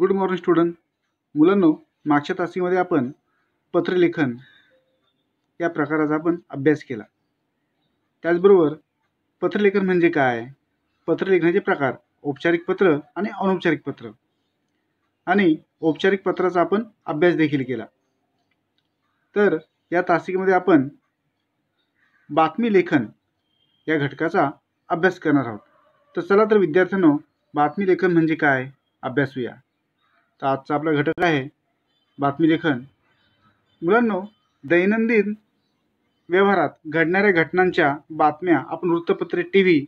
good morning student मुलांनो मागच्या तासीमध्ये आपण पत्रलेखन या प्रकाराचा आपण अभ्यास केला त्याचबरोबर पत्रलेखन म्हणजे काय पत्रलेखनाचे प्रकार औपचारिक पत्र आणि अनौपचारिक पत्र आणि औपचारिक पत्राचा आपण अभ्यास देखील केला तर या तासिकेमध्ये आपण बातमी लेखन या घटकाचा अभ्यास करणार आहोत तर चला तर विद्यार्थ्यांनो बातमी लेखन म्हणजे काय अभ्यासूया तर आजचा आपला घटक आहे बातमी लेखन मुलांनो दैनंदिन व्यवहारात घडणाऱ्या घटनांच्या बातम्या आपण वृत्तपत्रे टी व्ही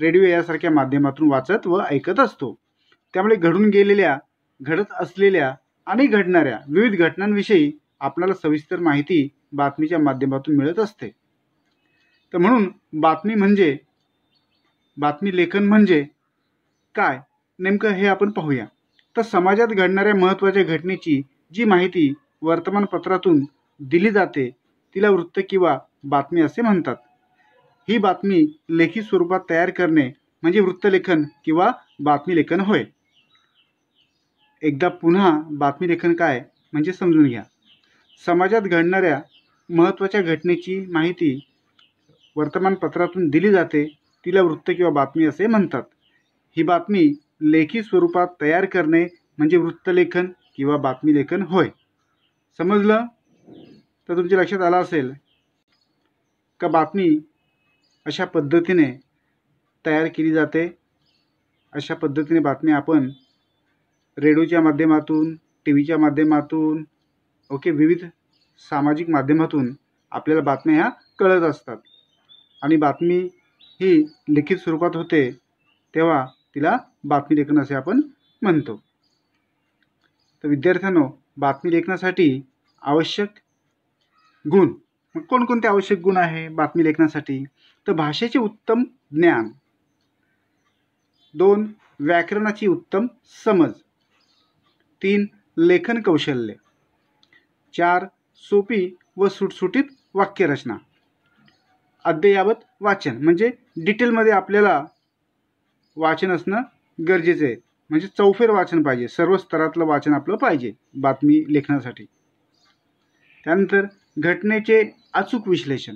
रेडिओ यासारख्या माध्यमातून वाचत व ऐकत असतो त्यामुळे घडून गेलेल्या घडत असलेल्या आणि घडणाऱ्या विविध घटनांविषयी आपल्याला सविस्तर माहिती बातमीच्या माध्यमातून मिळत असते तर म्हणून बातमी म्हणजे बातमी लेखन म्हणजे काय नेमकं हे आपण पाहूया तर समाजात घडणाऱ्या महत्त्वाच्या घटनेची जी माहिती वर्तमानपत्रातून दिली जाते तिला वृत्त किंवा बातमी असे म्हणतात ही बातमी लेखी स्वरूपात तयार करणे म्हणजे वृत्तलेखन किंवा बातमी लेखन होय एकदा पुन्हा बातमी लेखन काय म्हणजे समजून घ्या समाजात घडणाऱ्या महत्त्वाच्या घटनेची माहिती वर्तमानपत्रातून दिली जाते तिला वृत्त किंवा बातमी असे म्हणतात ही बातमी लेखी स्वरूपात तयार करणे म्हणजे वृत्तलेखन किंवा बातमी लेखन होय समजलं तर तुमच्या लक्षात आलं असेल का बातमी अशा पद्धतीने तयार केली जाते अशा पद्धतीने बातम्या आपण रेडिओच्या माध्यमातून टी व्हीच्या माध्यमातून ओके विविध सामाजिक माध्यमातून आपल्याला बातम्या ह्या कळत असतात आणि बातमी ही लिखित स्वरूपात होते तेव्हा तिला बातमी लेखन असे आपण म्हणतो तर विद्यार्थ्यांनो बातमी लेखनासाठी आवश्यक गुण मग कोणकोणते आवश्यक गुण आहे बातमी लेखनासाठी तर भाषेचे उत्तम ज्ञान दोन व्याकरणाची उत्तम समज तीन लेखन कौशल्य चार सोपी व सुटसुटीत वाक्यरचना अद्ययावत वाचन म्हणजे डिटेलमध्ये आपल्याला वाचन असणं गरजेचं आहे म्हणजे चौफेर वाचन पाहिजे सर्व स्तरातलं वाचन आपलं पाहिजे बातमी लेखनासाठी त्यानंतर घटनेचे अचूक विश्लेषण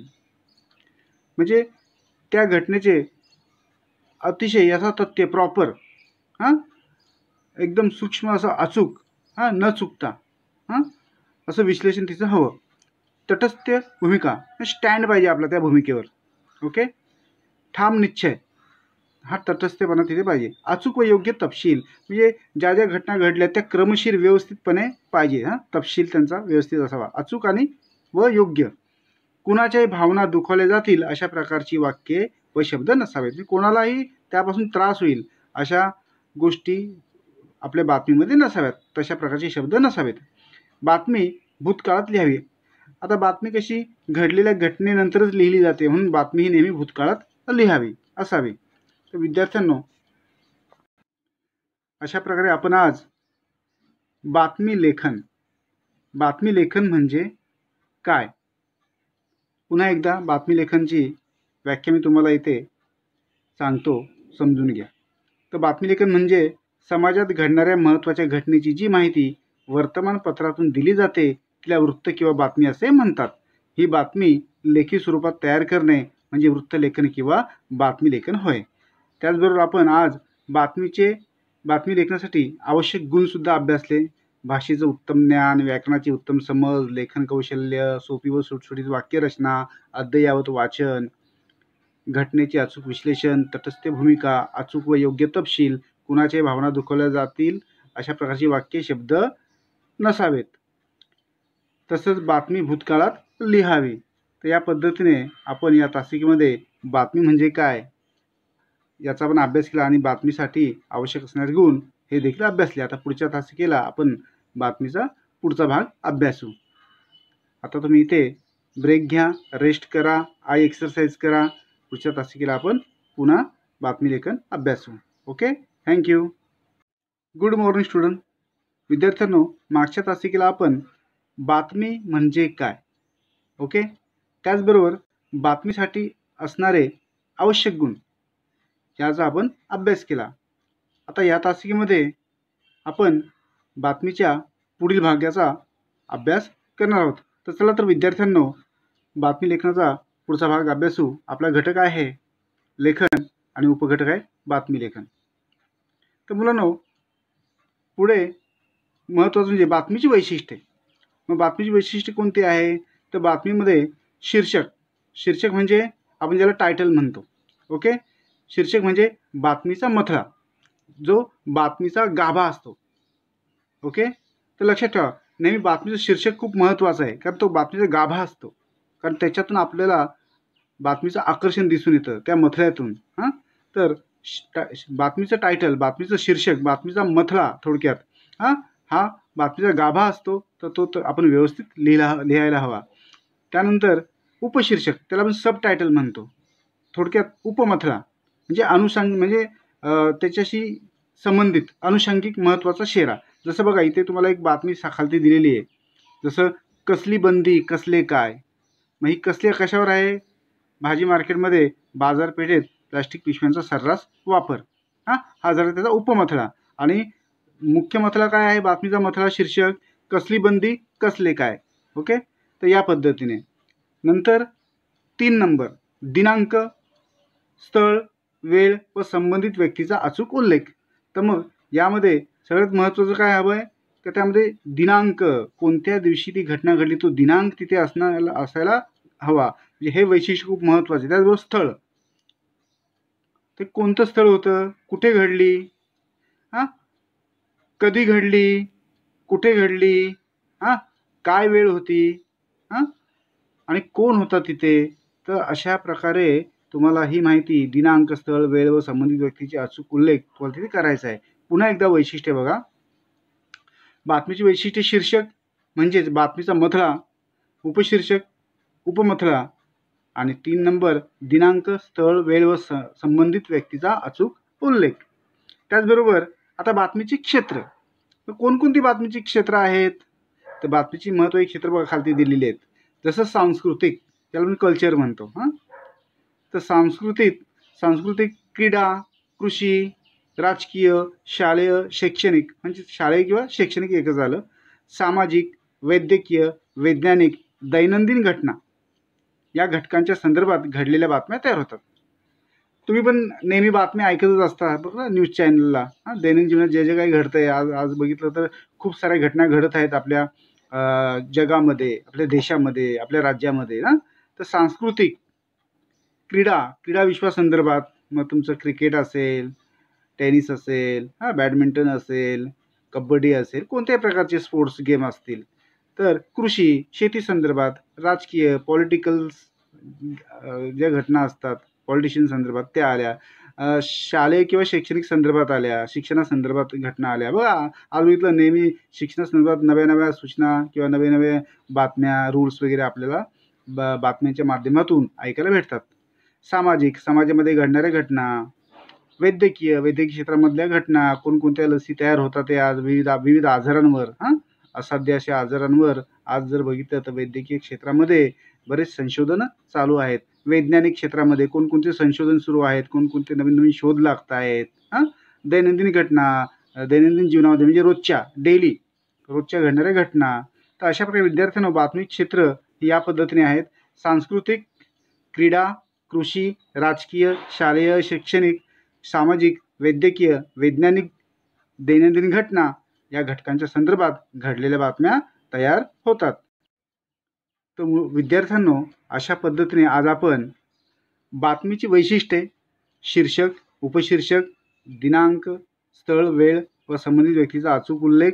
म्हणजे त्या घटनेचे अतिशय याचा तथ्य प्रॉपर हां एकदम सूक्ष्म असं अचूक हां न चुकता हां असं विश्लेषण तिचं हवं तटस्थ भूमिका म्हणजे स्टँड पाहिजे आपला त्या भूमिकेवर ओके ठाम निश्चय हा तटस्थपणा तिथे पाहिजे अचूक व योग्य तपशील म्हणजे ज्या ज्या घटना घडल्या त्या क्रमशीर व्यवस्थितपणे पाहिजे हां तपशील त्यांचा व्यवस्थित असावा अचूक आणि व योग्य कुणाच्याही भावना दुखावल्या जातील अशा प्रकारची वाक्ये व शब्द नसावेत म्हणजे कोणालाही त्यापासून त्रास होईल अशा गोष्टी आपल्या बातमीमध्ये नसाव्यात तशा प्रकारचे शब्द नसावेत बातमी भूतकाळात लिहावी आता बातमी कशी घडलेल्या घटनेनंतरच लिहिली जाते म्हणून बातमी ही नेहमी भूतकाळात लिहावी असावी तर विद्यार्थ्यांनो अशा प्रकारे आपण आज बातमी लेखन बातमी लेखन म्हणजे काय पुन्हा एकदा बातमी लेखनची व्याख्या मी तुम्हाला इथे सांगतो समजून घ्या तर बातमी लेखन म्हणजे समाजात घडणाऱ्या महत्त्वाच्या घटनेची जी माहिती वर्तमानपत्रातून दिली जाते तिला वृत्त किंवा बातमी असे म्हणतात ही बातमी लेखी स्वरूपात तयार करणे म्हणजे वृत्तलेखन किंवा बातमी लेखन होय त्याचबरोबर आपण आज बातमीचे बातमी लेखनासाठी आवश्यक गुणसुद्धा अभ्यासले भाषेचं उत्तम ज्ञान व्याकरणाची उत्तम समज लेखन कौशल्य सोपी व सुटसुटीत वाक्यरचना अद्ययावत वाचन घटनेचे अचूक विश्लेषण तटस्थ भूमिका अचूक व योग्य तपशील कुणाच्या भावना दुखवल्या जातील अशा प्रकारची वाक्य शब्द नसावेत तसंच बातमी भूतकाळात लिहावी तर या पद्धतीने आपण या तासिकेमध्ये बातमी म्हणजे काय याचा पण अभ्यास केला आणि बातमीसाठी आवश्यक असणारे गुण हे देखील अभ्यासले आता पुढच्या तासिकेला आपण बातमीचा पुढचा भाग अभ्यासू आता तुम्ही इथे ब्रेक घ्या रेस्ट करा आय एक्सरसाइज करा पुढच्या तासिकेला आपण पुन्हा बातमी लेखन अभ्यासू okay thank you good morning student विद्यार्थ्यांनो मागच्या तासिकेला आपण बातमी म्हणजे काय ओके त्याचबरोबर बातमीसाठी असणारे आवश्यक गुण ह्याचा आपण अभ्यास केला आता या तासिकेमध्ये आपण बातमीच्या पुढील भागाचा अभ्यास करणार आहोत तर चला तर विद्यार्थ्यांनो बातमी लेखनाचा पुढचा भाग अभ्यासू आपला घटक आहे लेखन आणि उपघटक आहे बातमी लेखन तर मुलांनो पुढे महत्त्वाचं म्हणजे बातमीची वैशिष्ट्ये मग बातमीची वैशिष्ट्ये कोणती आहे तर बातमीमध्ये शीर्षक शीर्षक म्हणजे आपण ज्याला टायटल म्हणतो ओके शीर्षक म्हणजे बातमीचा मथळा जो बातमीचा गाभा असतो ओके तर लक्षात ठेवा नेहमी बातमीचं शीर्षक खूप महत्त्वाचं आहे कारण तो बातमीचा गाभा असतो कारण त्याच्यातून आपल्याला बातमीचं आकर्षण दिसून येतं त्या मथळ्यातून हां तर बातमीचं टायटल बातमीचं शीर्षक बातमीचा मथळा थोडक्यात हां हा बातमीचा गाभा असतो तर तो तर आपण व्यवस्थित लिहिला लिहायला हवा त्यानंतर उपशीर्षक त्याला आपण सब टायटल म्हणतो थोडक्यात उपमथळा म्हणजे अनुषंग म्हणजे त्याच्याशी संबंधित अनुषंगिक महत्त्वाचा शेरा जसं बघा इथे तुम्हाला एक बातमी साखालती दिलेली आहे जसं कसली बंदी कसले काय मग ही कसले कशावर आहे भाजी मार्केटमध्ये बाजारपेठेत प्लास्टिक पिशव्यांचा सर्रास वापर हां हा जरा त्याचा उपमथळा आणि मुख्य मथळा काय आहे बातमीचा मथळा शीर्षक कसली बंदी कसले काय ओके तर या पद्धतीने नंतर तीन नंबर दिनांक स्थळ वेळ व संबंधित व्यक्तीचा अचूक उल्लेख तर मग यामध्ये सगळ्यात महत्त्वाचं काय हवं आहे तर त्यामध्ये दिनांक कोणत्या दिवशी ती घटना घडली तो दिनांक तिथे असणार असायला हवा म्हणजे हे वैशिष्ट्य खूप महत्त्वाचे त्याचबरोबर स्थळ ते कोणतं स्थळ होतं कुठे घडली हां कधी घडली कुठे घडली हां काय वेळ होती हां आणि कोण होता तिथे तर अशा प्रकारे तुम्हाला ही माहिती दिनांक स्थळ वेळ व संबंधित व्यक्तीचे अचूक उल्लेख तुम्हाला तिथे करायचा आहे पुन्हा एकदा वैशिष्ट्य बघा बातमीचे वैशिष्ट्य शीर्षक म्हणजेच बातमीचा मथळा उपशीर्षक उपमथळा आणि तीन नंबर दिनांक स्थळ वेळ व स संबंधित व्यक्तीचा अचूक उल्लेख त्याचबरोबर आता बातमीची क्षेत्र कोणकोणती बातमीची क्षेत्र आहेत तर बातमीची महत्त्वाची क्षेत्र बघा खालती दिलेली आहेत जसं सांस्कृतिक त्याला मी कल्चर म्हणतो हां तर सांस्कृतिक सांस्कृतिक क्रीडा कृषी राजकीय शालेय शैक्षणिक म्हणजे शालेय किंवा शैक्षणिक एकच झालं सामाजिक वैद्यकीय वैज्ञानिक दैनंदिन घटना या घटकांच्या संदर्भात घडलेल्या बातम्या तयार होतात तुम्ही पण नेहमी बातम्या ऐकतच असता बघा न्यूज चॅनलला हां दैनंदिन जीवनात जे जे काही घडतं आहे आज आज बघितलं तर खूप साऱ्या घटना घडत आहेत आपल्या जगामध्ये आपल्या देशामध्ये आपल्या राज्यामध्ये ना तर सांस्कृतिक क्रीडा क्रीडा विश्वासंदर्भात मग तुमचं क्रिकेट असेल टेनिस असेल हां बॅडमिंटन असेल कबड्डी असेल कोणत्याही प्रकारचे स्पोर्ट्स गेम असतील तर कृषी शेती संदर्भात राजकीय पॉलिटिकल्स ज्या घटना असतात पॉलिटिशियन संदर्भात त्या आल्या शालेय किंवा शैक्षणिक संदर्भात आल्या शिक्षणासंदर्भात घटना आल्या बघा बघितलं नेहमी शिक्षणासंदर्भात नव्या नव्या सूचना किंवा नवे नवे बातम्या रूल्स वगैरे आपल्याला ब बातम्यांच्या माध्यमातून ऐकायला भेटतात सामाजिक समाजामध्ये घडणाऱ्या घटना वैद्यकीय वैद्यकीय क्षेत्रामधल्या घटना कोणकोणत्या लसी तयार होतात आज विविध विविध आजारांवर हां असाध्य अशा आजारांवर आज जर बघितलं तर वैद्यकीय क्षेत्रामध्ये बरेच संशोधनं चालू आहेत वैज्ञानिक क्षेत्रामध्ये कोणकोणते संशोधन सुरू आहेत कोणकोणते नवीन नवीन शोध लागत आहेत हां दैनंदिन घटना दैनंदिन जीवनामध्ये म्हणजे रोजच्या डेली रोजच्या घडणाऱ्या घटना तर अशा प्रकारे विद्यार्थ्यांना बातमी क्षेत्र या पद्धतीने आहेत सांस्कृतिक क्रीडा कृषी राजकीय शालेय शैक्षणिक सामाजिक वैद्यकीय वैज्ञानिक दैनंदिन घटना या घटकांच्या संदर्भात घडलेल्या बातम्या तयार होतात तर विद्यार्थ्यांनो अशा पद्धतीने आज आपण बातमीची वैशिष्ट्ये शीर्षक उपशीर्षक दिनांक स्थळ वेळ व संबंधित व्यक्तीचा अचूक उल्लेख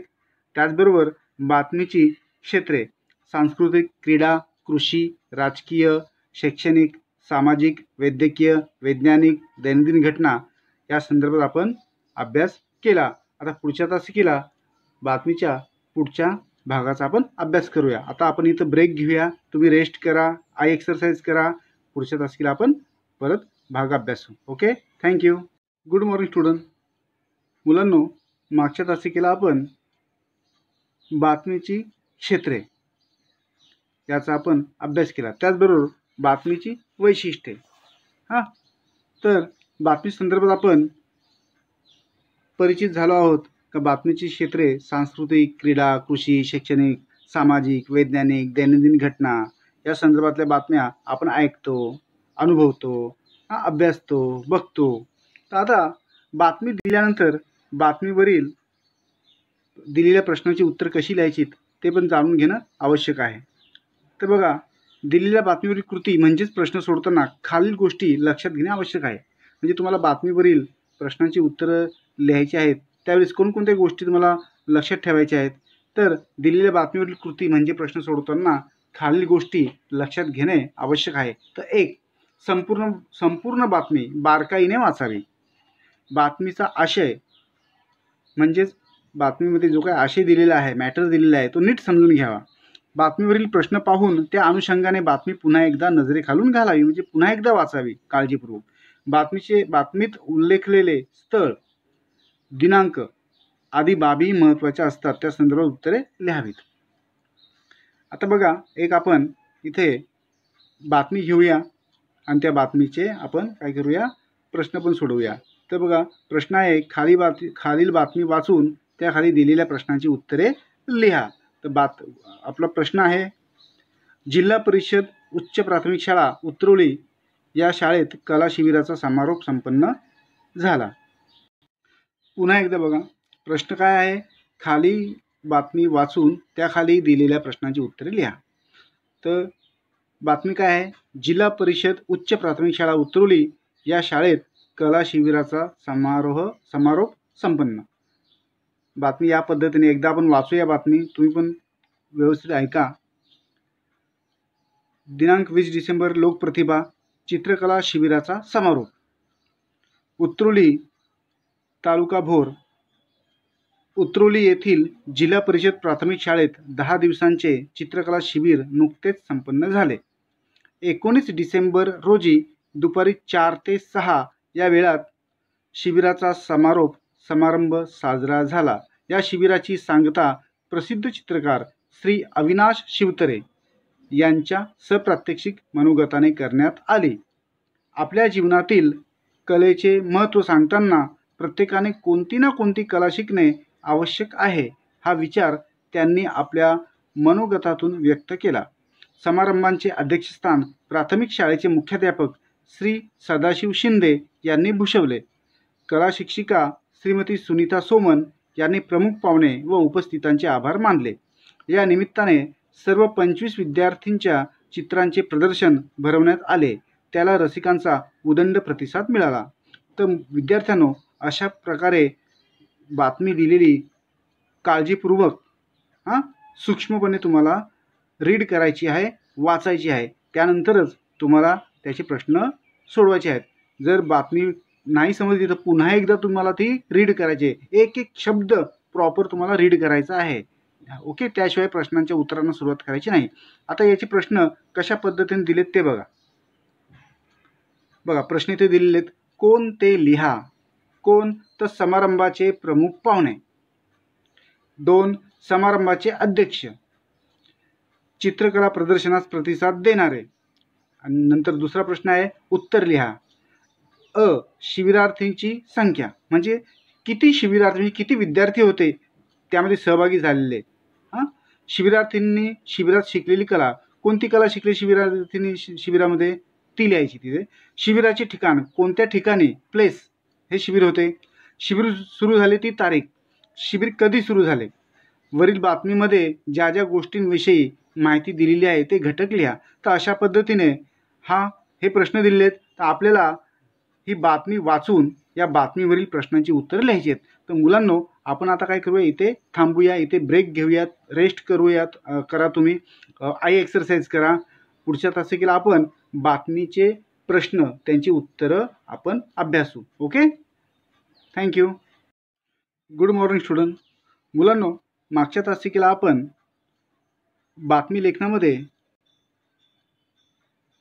त्याचबरोबर बातमीची क्षेत्रे सांस्कृतिक क्रीडा कृषी राजकीय शैक्षणिक सामाजिक वैद्यकीय वैज्ञानिक दैनंदिन घटना या संदर्भात आपण अभ्यास केला आता पुढच्या केला बातमीच्या पुढच्या भागाचा आपण अभ्यास करूया आता आपण इथं ब्रेक घेऊया तुम्ही रेस्ट करा आय एक्सरसाइज करा पुढच्या केला आपण परत भाग अभ्यास okay thank you good morning student मुलांनो मागच्या केला आपण बातमीची क्षेत्रे याचा आपण अभ्यास केला त्याचबरोबर बातमीची वैशिष्ट्ये हां तर बातमी संदर्भात आपण परिचित झालो आहोत का बातमीची क्षेत्रे सांस्कृतिक क्रीडा कृषी शैक्षणिक सामाजिक वैज्ञानिक दैनंदिन घटना या संदर्भातल्या बातम्या आपण ऐकतो अनुभवतो अभ्यासतो बघतो तर आता बातमी दिल्यानंतर बातमीवरील दिलेल्या प्रश्नाची उत्तर कशी लिहायची ते पण जाणून घेणं आवश्यक आहे तर बघा दिलेल्या बातमीवरील कृती म्हणजेच प्रश्न सोडताना खालील गोष्टी लक्षात घेणे आवश्यक आहे म्हणजे तुम्हाला बातमीवरील प्रश्नांची उत्तरं लिहायची आहेत त्यावेळेस कोणकोणत्या गोष्टी तुम्हाला लक्षात ठेवायच्या आहेत तर दिलेल्या बातमीवरील कृती म्हणजे प्रश्न सोडताना खालील गोष्टी लक्षात घेणे आवश्यक आहे तर एक संपूर्ण संपूर्ण बातमी बारकाईने वाचावी बातमीचा आशय म्हणजेच बातमीमध्ये जो काही आशय दिलेला आहे मॅटर दिलेला आहे तो नीट समजून घ्यावा बातमीवरील प्रश्न पाहून त्या अनुषंगाने बातमी पुन्हा एकदा नजरेखालून घालावी म्हणजे पुन्हा एकदा वाचावी काळजीपूर्वक बातमीचे बातमीत उल्लेखलेले स्थळ दिनांक आदी बाबी महत्त्वाच्या असतात त्या संदर्भात उत्तरे लिहावीत आता बघा एक आपण इथे बातमी घेऊया आणि त्या बातमीचे आपण काय करूया प्रश्न पण सोडवूया तर बघा प्रश्न आहे खाली बात खालील बातमी वाचून त्याखाली दिलेल्या प्रश्नांची उत्तरे लिहा तर बात आपला प्रश्न आहे जिल्हा परिषद उच्च प्राथमिक शाळा उत्रोळी या शाळेत कला शिबिराचा समारोप संपन्न झाला पुन्हा एकदा बघा प्रश्न काय आहे खाली बातमी वाचून त्याखाली दिलेल्या प्रश्नाची उत्तरे लिहा तर बातमी काय आहे जिल्हा परिषद उच्च प्राथमिक शाळा उत्रोळी या शाळेत कला शिबिराचा समारोह समारोप संपन्न बातमी या पद्धतीने एकदा आपण वाचूया बातमी तुम्ही पण व्यवस्थित ऐका दिनांक वीस डिसेंबर लोकप्रतिभा चित्रकला शिबिराचा समारोप उत्रुली तालुका भोर उत्रुली येथील जिल्हा परिषद प्राथमिक शाळेत दहा दिवसांचे चित्रकला शिबिर नुकतेच संपन्न झाले एकोणीस डिसेंबर रोजी दुपारी चार ते सहा या वेळात शिबिराचा समारोप समारंभ साजरा झाला या शिबिराची सांगता प्रसिद्ध चित्रकार श्री अविनाश शिवतरे यांच्या सप्रात्यक्षिक मनोगताने करण्यात आली आपल्या जीवनातील कलेचे महत्त्व सांगताना प्रत्येकाने कोणती ना कोणती कला शिकणे आवश्यक आहे हा विचार त्यांनी आपल्या मनोगतातून व्यक्त केला समारंभांचे अध्यक्षस्थान प्राथमिक शाळेचे मुख्याध्यापक श्री सदाशिव शिंदे यांनी भूषवले कला शिक्षिका श्रीमती सुनीता सोमन यांनी प्रमुख पाहुणे व उपस्थितांचे आभार मानले या निमित्ताने सर्व पंचवीस विद्यार्थींच्या चित्रांचे प्रदर्शन भरवण्यात आले त्याला रसिकांचा उदंड प्रतिसाद मिळाला तर विद्यार्थ्यांनो अशा प्रकारे बातमी दिलेली काळजीपूर्वक हां सूक्ष्मपणे तुम्हाला रीड करायची आहे वाचायची आहे त्यानंतरच तुम्हाला त्याचे प्रश्न सोडवायचे आहेत जर बातमी नाही समजली तर पुन्हा एकदा तुम्हाला ती रीड करायची एक एक शब्द प्रॉपर तुम्हाला रीड करायचा आहे ओके त्याशिवाय प्रश्नांच्या उत्तरांना सुरुवात करायची नाही आता याचे प्रश्न कशा पद्धतीने दिलेत ते बघा बघा प्रश्न इथे दिलेले कोण ते लिहा कोण तर समारंभाचे प्रमुख पाहुणे दोन समारंभाचे अध्यक्ष चित्रकला प्रदर्शनास प्रतिसाद देणारे आणि नंतर दुसरा प्रश्न आहे उत्तर लिहा अ शिबिरार्थींची संख्या म्हणजे किती शिबिरार्थी किती विद्यार्थी होते त्यामध्ये सहभागी झालेले हां शिबिरार्थींनी शिबिरात शिकलेली कला कोणती कला शिकली शिबिरार्थींनी शिबिरामध्ये ती लिहायची तिथे शिबिराचे ठिकाण कोणत्या ठिकाणी प्लेस हे शिबिर होते शिबिर सुरू झाले ती तारीख शिबिर कधी सुरू झाले वरील बातमीमध्ये ज्या ज्या गोष्टींविषयी माहिती दिलेली आहे ते घटक लिहा तर अशा पद्धतीने हा हे प्रश्न दिलेले आहेत तर आपल्याला ही बातमी वाचून या बातमीवरील प्रश्नांची उत्तरं लिहायची आहेत तर मुलांनो आपण आता काय करूया इथे थांबूया इथे ब्रेक घेऊयात रेस्ट करूयात करा तुम्ही आई एक्सरसाइज करा पुढच्या तासिकेला आपण बातमीचे प्रश्न त्यांची उत्तरं आपण अभ्यासू okay thank you good morning student मुलांनो मागच्या तासिकेला आपण बातमी लेखनामध्ये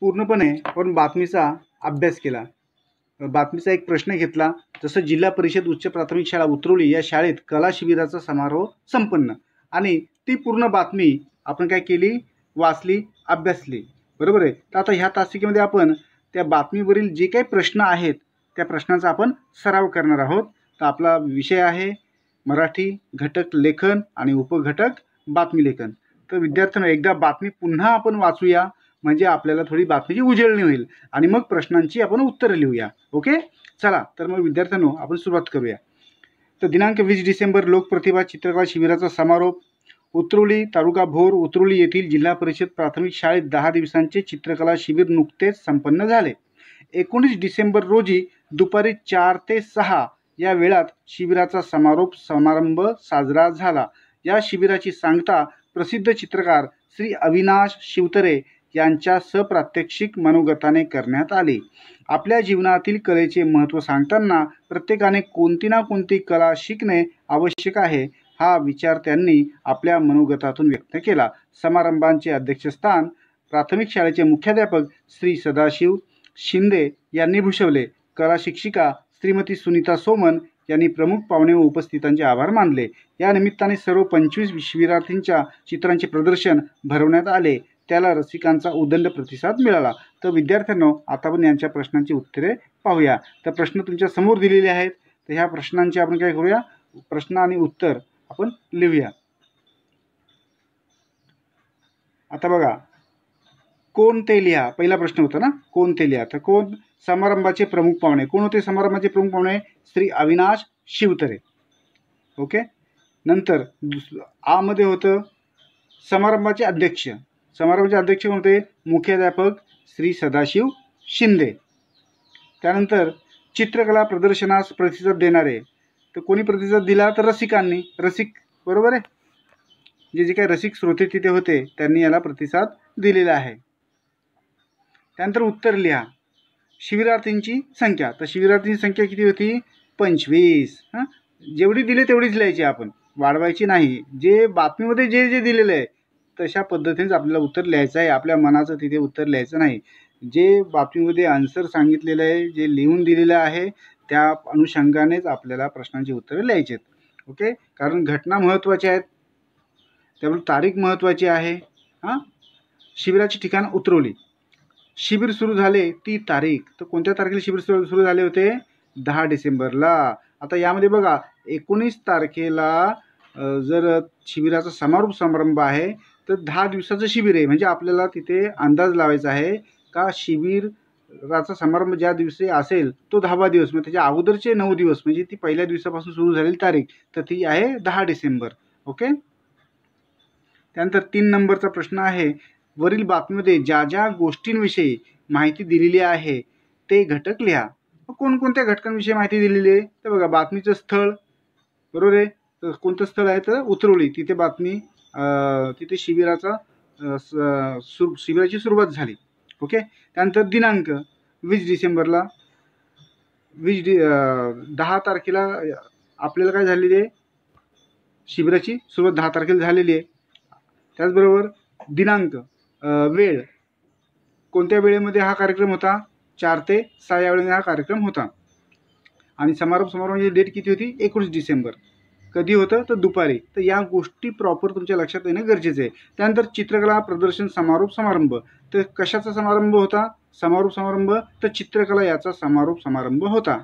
पूर्णपणे आपण बातमीचा अभ्यास केला बातमीचा एक प्रश्न घेतला जसं जिल्हा परिषद उच्च प्राथमिक शाळा उतरवली या शाळेत कला शिबिराचा समारोह संपन्न आणि ती पूर्ण बातमी आपण काय केली वाचली अभ्यासली बरोबर आहे तर आता ह्या तासिकेमध्ये आपण त्या बातमीवरील जे काही प्रश्न आहेत त्या प्रश्नांचा आपण सराव करणार आहोत तर आपला विषय आहे मराठी घटक लेखन आणि उपघटक बातमी लेखन तर विद्यार्थ्यांना एकदा बातमी पुन्हा आपण वाचूया म्हणजे आपल्याला थोडी बाकीची उजळणी होईल आणि मग प्रश्नांची आपण उत्तरं लिहूया ओके चला तर मग विद्यार्थ्यांनो आपण सुरुवात करूया तर दिनांक वीस डिसेंबर लोकप्रतिभा चित्रकला शिबिराचा समारोप उतरुली तालुका भोर उतरुली येथील जिल्हा परिषद प्राथमिक शाळेत दहा दिवसांचे चित्रकला शिबिर नुकतेच संपन्न झाले एकोणीस डिसेंबर रोजी दुपारी चार ते सहा या वेळात शिबिराचा समारोप समारंभ साजरा झाला या शिबिराची सांगता प्रसिद्ध चित्रकार श्री अविनाश शिवतरे यांच्या सप्रात्यक्षिक मनोगताने करण्यात आले आपल्या जीवनातील कलेचे महत्त्व सांगताना प्रत्येकाने कोणती ना कोणती कला शिकणे आवश्यक आहे हा विचार त्यांनी आपल्या मनोगतातून व्यक्त केला समारंभांचे अध्यक्षस्थान प्राथमिक शाळेचे मुख्याध्यापक श्री सदाशिव शिंदे यांनी भूषवले कला शिक्षिका श्रीमती सुनीता सोमन यांनी प्रमुख पाहुणे व उपस्थितांचे आभार मानले या निमित्ताने सर्व पंचवीस शिबिरार्थींच्या चित्रांचे प्रदर्शन भरवण्यात आले त्याला रसिकांचा उदंड प्रतिसाद मिळाला तर विद्यार्थ्यांनो आता आपण यांच्या प्रश्नांची उत्तरे पाहूया तर प्रश्न तुमच्या समोर दिलेले आहेत तर ह्या प्रश्नांचे आपण काय करूया प्रश्न आणि उत्तर आपण लिहूया आता बघा कोणते लिहा पहिला प्रश्न होता ना कोण ते लिहा तर कोण समारंभाचे प्रमुख पाहुणे कोण होते समारंभाचे प्रमुख पाहुणे श्री अविनाश शिवतरे ओके नंतर आमध्ये होतं समारंभाचे अध्यक्ष समारोहाचे अध्यक्ष होते मुख्याध्यापक श्री सदाशिव शिंदे त्यानंतर चित्रकला प्रदर्शनास प्रतिसाद देणारे तर कोणी प्रतिसाद दिला तर रसिकांनी रसिक बरोबर आहे जे जे काही रसिक श्रोते तिथे होते त्यांनी याला प्रतिसाद दिलेला आहे त्यानंतर उत्तर लिहा शिबिरार्थींची संख्या तर शिबिरार्थींची संख्या किती होती पंचवीस हां जेवढी दिली तेवढीच लिहायची आपण वाढवायची नाही जे बातमीमध्ये जे जे दिलेलं आहे तशा पद्धतीनेच आपल्याला उत्तर लिहायचं आहे आपल्या मनाचं तिथे उत्तर लिहायचं नाही जे बाबतीमध्ये आन्सर सांगितलेलं आहे जे लिहून दिलेलं आहे त्या अनुषंगानेच आपल्याला प्रश्नांची उत्तरं लिहायची आहेत ओके कारण घटना महत्त्वाच्या आहेत त्यामुळे तारीख महत्त्वाची आहे हां शिबिराची ठिकाण उतरवली शिबिर सुरू झाले ती तारीख तर कोणत्या तारखेला शिबिर सुरू सुरू झाले होते दहा डिसेंबरला आता यामध्ये बघा एकोणीस तारखेला जर शिबिराचा समारोप समारंभ आहे तर दहा दिवसाचं शिबिर आहे म्हणजे आपल्याला तिथे अंदाज लावायचा आहे का राचा समारंभ ज्या दिवशी असेल तो दहावा दिवस म्हणजे त्याच्या अगोदरचे नऊ दिवस म्हणजे ती पहिल्या दिवसापासून सुरू झालेली तारीख तर ती आहे दहा डिसेंबर ओके त्यानंतर तीन नंबरचा प्रश्न आहे वरील बातमीमध्ये ज्या ज्या गोष्टींविषयी माहिती दिलेली आहे ते घटक लिहा कोणकोणत्या घटकांविषयी माहिती दिलेली आहे तर बघा बातमीचं स्थळ बरोबर आहे तर कोणतं स्थळ आहे तर उतरवली तिथे बातमी तिथे शिबिराचा शिबिराची सुरुवात झाली ओके त्यानंतर दिनांक वीस डिसेंबरला वीस डि दहा तारखेला आपल्याला काय झालेली आहे शिबिराची सुरुवात दहा तारखेला झालेली आहे त्याचबरोबर दिनांक वेळ कोणत्या वेळेमध्ये हा कार्यक्रम होता चार ते सहा या वेळेमध्ये हा कार्यक्रम होता आणि समारोप समारोहाची डेट किती होती एकोणीस डिसेंबर कधी होतं तर दुपारी तर या गोष्टी प्रॉपर तुमच्या लक्षात येणं गरजेचं आहे त्यानंतर चित्रकला प्रदर्शन समारोप समारंभ तर कशाचा समारंभ होता समारोप समारंभ तर चित्रकला याचा समारोप समारंभ होता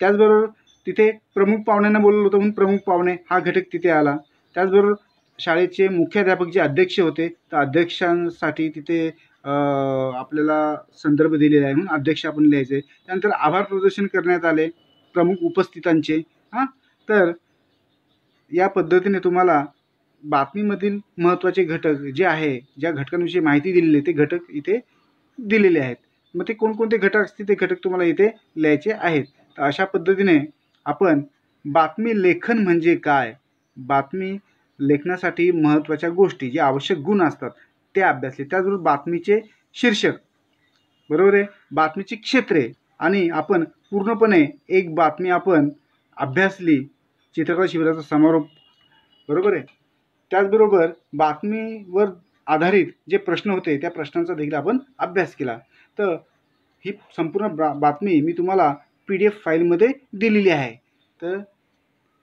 त्याचबरोबर तिथे प्रमुख पाहुण्यांना बोललं होतं म्हणून प्रमुख पाहुणे हा घटक तिथे आला त्याचबरोबर शाळेचे मुख्याध्यापक जे अध्यक्ष होते तर अध्यक्षांसाठी तिथे आपल्याला संदर्भ दिलेला आहे म्हणून अध्यक्ष आपण लिहायचे त्यानंतर आभार प्रदर्शन करण्यात आले प्रमुख उपस्थितांचे हां तर या पद्धतीने तुम्हाला बातमीमधील महत्त्वाचे घटक जे आहे ज्या घटकांविषयी माहिती दिलेली आहे ते घटक इथे दिलेले आहेत मग ते कोणकोणते घटक असतील ते घटक तुम्हाला इथे लिहायचे आहेत तर अशा पद्धतीने आपण बातमी लेखन म्हणजे काय बातमी लेखनासाठी महत्त्वाच्या गोष्टी जे आवश्यक गुण असतात ते अभ्यासले त्याचबरोबर बातमीचे शीर्षक बरोबर आहे बातमीची क्षेत्रे आणि आपण पूर्णपणे एक बातमी आपण अभ्यासली चित्रकला शिबिराचा समारोप बरोबर आहे त्याचबरोबर बातमीवर आधारित जे प्रश्न होते त्या प्रश्नांचा देखील आपण अभ्यास केला तर ही संपूर्ण बा बातमी मी तुम्हाला पी डी एफ फाईलमध्ये दिलेली आहे तर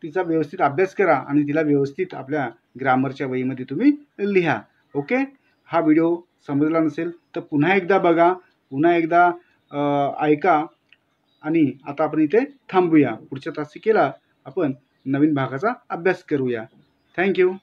तिचा व्यवस्थित अभ्यास करा आणि तिला व्यवस्थित आपल्या ग्रामरच्या वहीमध्ये तुम्ही लिहा ओके हा व्हिडिओ समजला नसेल तर पुन्हा एकदा बघा पुन्हा एकदा ऐका आणि आता आपण इथे थांबूया पुढच्या तासी केला आपण नवीन भागाचा अभ्यास करूया थँक्यू